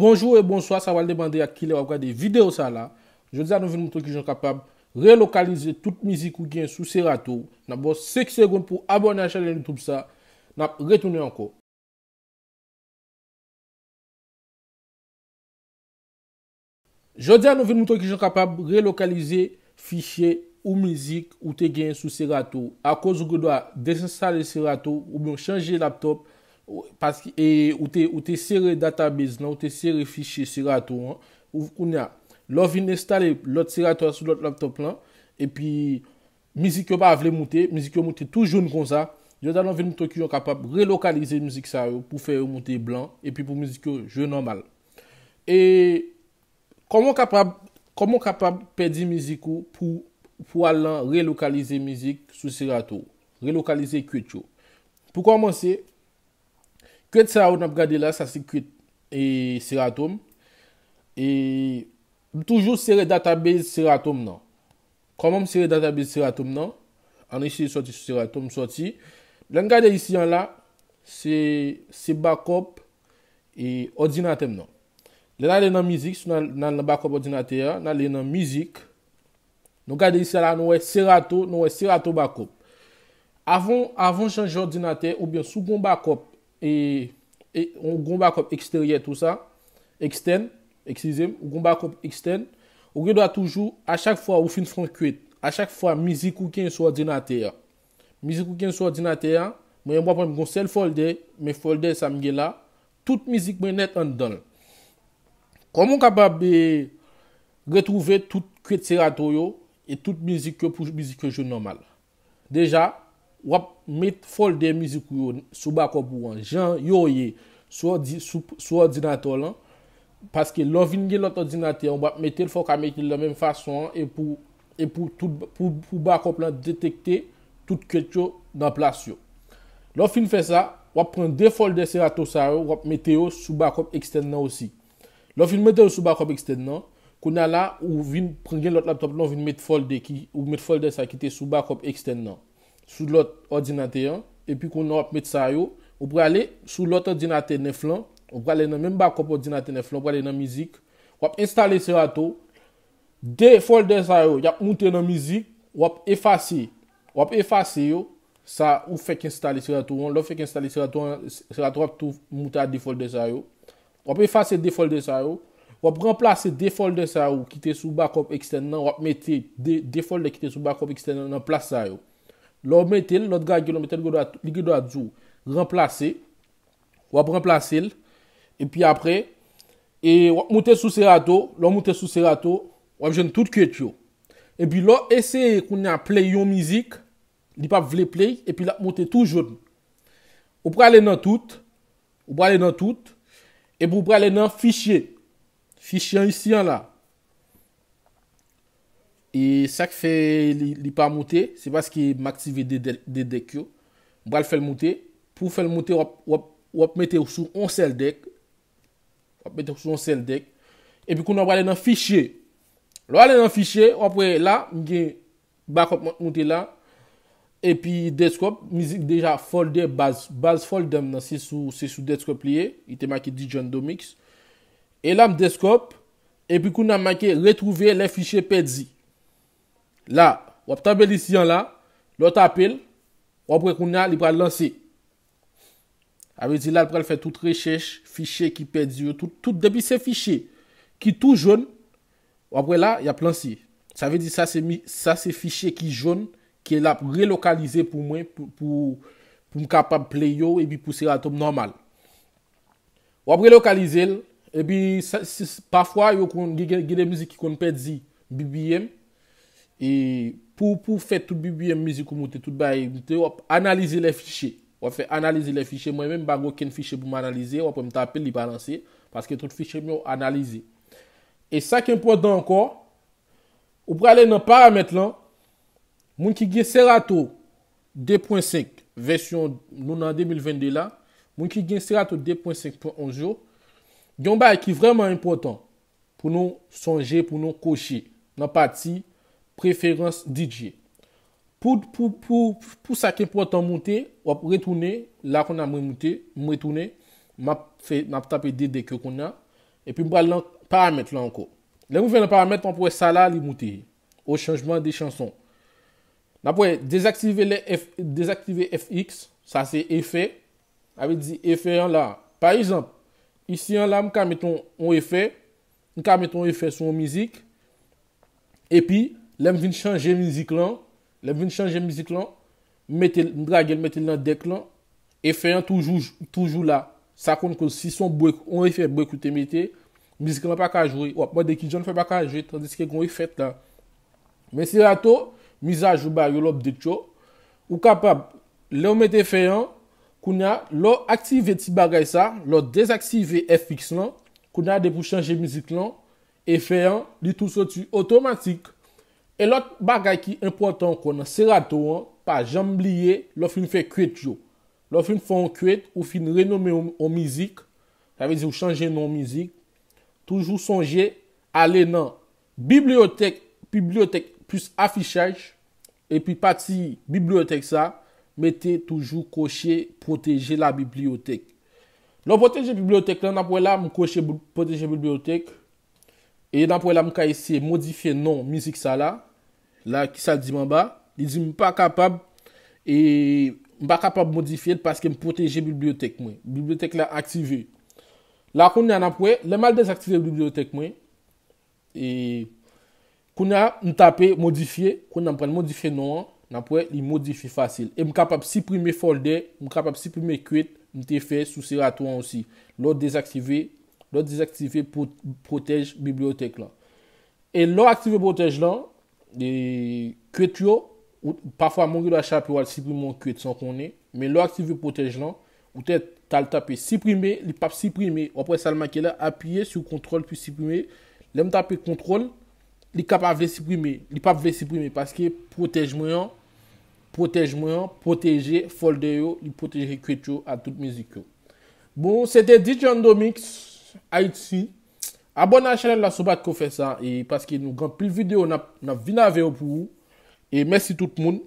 Bonjou e bonswa, sa wale demande a ki le wap gwa de videyo sa la. Jodi an nou ven mouton ki jen kapab relokalize tout mizik ou gen sou serato. Nan bo seki segoun pou abone a chanel Youtube sa, nan retounen anko. Jodi an nou ven mouton ki jen kapab relokalize fichye ou mizik ou te gen sou serato. A koz ou ge dwa desensale serato ou moun chanje laptop, ou te sere database nan, ou te sere fichye Serato an, ou koun ya, lòv inestale lòt Serato an sou lòt laptop nan, epi mizik yo ba avle moutè, mizik yo moutè tou joun kon sa, yon dan an ven mouto ki yon kapap relokalize mizik sa yo pou fè moutè blan, epi pou mizik yo joun normal. E, koman kapap pedi mizik yo pou alan relokalize mizik sou Serato? Relokalize kwech yo? Pou koman se... Kret sa ou nan ap gade la, sa si kret e Seratom. E, m toujou sere database Seratom nan. Koman m sere database Seratom nan. An isi yi soti, Seratom soti. Lan gade isi yon la, se backup e ordinate m nan. Lan alen nan mizik, nan backup ordinate yon, lan alen nan mizik. Nan gade isi yon la, nou e Seratom, nou e Seratom backup. Avon chanj ordinate, ou byan sou bon backup Seratom, E, e ou gomba kop eksteryen tout sa. Eksten. Eksizem. Ou gomba kop eksten. Ou gen do a toujou. A chak fwa ou fin fon kwet. A chak fwa mizik ou gen sou ordinater. Mizik ou gen sou ordinater. Mwen mwa pwem gonsel folder. Men folder sa mge la. Tout mizik mwen net an don. Koman kapab be. Retrouve tout kwet serato yo. E tout mizik yo pou mizik yo joun normal. Deja. wap met folder mizikou yo sou bakop ou an, jan yoye sou ordinator lan, paske lò vin gen lòt ordinator, wap metel fok a metel lò mèm fason, e pou e bakop lan detekte tout kètyo nan plasyon. Lò fin fè sa, wap pren de folder serato sa yo, wap metel yo sou bakop eksten nan osi. Lò fin metel yo sou bakop eksten nan, kou nala ou vin pren gen lòt laptop lò vin met folder sa ki te sou bakop eksten nan. ...sous lot oczywiście rren, e pit kon an wap met sah yo, o pou gale sous lot chips nès flan, ou pou gale nan mèm backup 8ff nès flan, oo pou gale nan mizik. Wap installe seratou, default deray yo yap moutè nan mizik, wap efase ye, wap efase yo sa wou fek instalis seratou rren? Woun суye instalis senwote operate yo tou moutè touad default deray yo. Wap efase defole deray yo, wap remplace defole deray yo ki te sou bakop eksten nan wap este defole deray jou ki te sou bakop eksten nan plas sab yo. Lò mètè l, lòt gwa gè lò mètè l gwa ligè dwa dzou, remplase. Wap remplase l. Epi apre, e wak moutè sou serato, lò moutè sou serato, wap jèn tout kèt yo. Epi lò ese kounè a play yon mizik, li pap vle play, epi lak moutè tout joun. Wap moutè l e nan tout, wap moutè l e nan tout, epi wap moutè l e nan fichye. Fichye yon yon la. E sak fè li pa moutè, se pas ki maktive de dek yo. Mbra l fè l moutè. Pou fè l moutè, wop metè ou sou onsel dek. Wop metè ou sou onsel dek. E pi kou nan wale nan fichè. L wale nan fichè, wapwe la, mge bakop moutè la. E pi deskop, mizik deja folder baz. Baz folder nan se sou deskop liye. I te make dijon domix. E la m deskop, e pi kou nan make retrouve le fichè pedzi. La, wap tanpe li siyan la, lout apel, wap wè koun ya, li pral lansi. A vezi la, pral fè tout rechèche, fichè ki pèdzi yo, tout debi se fichè, ki tout joun, wap wè la, yap lansi. Sa vezi sa se fichè ki joun, ki l ap re-lokalize pou mwen, pou m kapab play yo, ebi pou seratom normal. Wap re-lokalize el, ebi, pafwa yo genè mizi ki kon pèdzi, BBM. E pou fè tout bbm mizikou moutè, tout baye, analize le fichè. Wè fè analize le fichè, mwen mèm bago ken fichè pou m analize, wè pou m tapè li balanse. Paske tout fichè mè ou analize. E sa kempo dan anko, ou pralè nan paramèt lan, moun ki gen Serato 2.5, versyon nou nan 2022 la, moun ki gen Serato 2.5.11 yo, yon baye ki vreman impotant pou nou sonje, pou nou kouche nan pati. Preferens DJ. Pou sa kem pou atan mwote, wap retoune la kon nan mwote, mwotoune, map tape dede ke kon nan, epi mwa lan paramet la anko. Le mwove lan paramet, anpwe sa la li mwote, ou chanjman de chanson. Napwe, dezaktive fx, sa se efè, avè di efè yon la. Par exemple, isi yon la mkame ton efè, mkame ton efè sou mizik, epi, lèm vin chanje mizik lan, lèm vin chanje mizik lan, metè lèm drage lèm metè lèm dek lan, e fè yon toujou lè, sa kon kon si son bwek, on wè e fè bwek ou te metè, mizik lèm pa ka jwè, wè, mwen dekijon fè pa ka jwè, tan diske kon wè e fèt lan. Men si lato, mizaj ou ba yon lop detyo, ou kapab, lèm metè fè yon, kou na, lò aktive ti bagay sa, lò dezaktive fx lan, kou na de pou chanje mizik lan, e fè yon, E lot bagay ki impotant kon an serato an, pa jambliye, lo fin fè kwet jo. Lo fin fè kwet, ou fin renome ou mizik, la vezi ou chanje nou mizik, toujou sonje ale nan bibliotek, bibliotek plus afishaj, e pi pati bibliotek sa, mette toujou koche proteje la bibliotek. Lo proteje bibliotek la, nan pou el am kwa che proteje bibliotek, e nan pou el am ka ese modifiye nou mizik sa la, La ki sa di man ba, li di mi pa kapab e mi pa kapab modifye paske mi proteje bibliotek mwen. Bibliotek la aktive. La konye an apwe, le mal dezaktive bibliotek mwen e konye an tapè modifye konye an pren modifye nou an an apwe li modifye fasil. E mi kapab siprime folder, mi kapab siprime quit mwen te fe sou serato an osi. Lo dezaktive, lo dezaktive protej bibliotek la. E lo aktive protej lan li kwet yo, ou pafwa mongi la chape, ou al siprimon kwet san kon ne, me lo ak si ve potej lan, ou te tal tape siprimen, li pap siprimen, wapre sal makela, apye sou kontrol, pi siprimen, lem tape kontrol, li kap avve siprimen, li pap ve siprimen, paske potej mwen, potej mwen, poteje, folde yo, li poteje kwet yo, atout mizik yo. Bon, se te DJ Andomix, a yot si, Abon nan chanel la soubat ko fe sa e paske nou gant pil video na vinave yo pou ou. E mersi tout moun.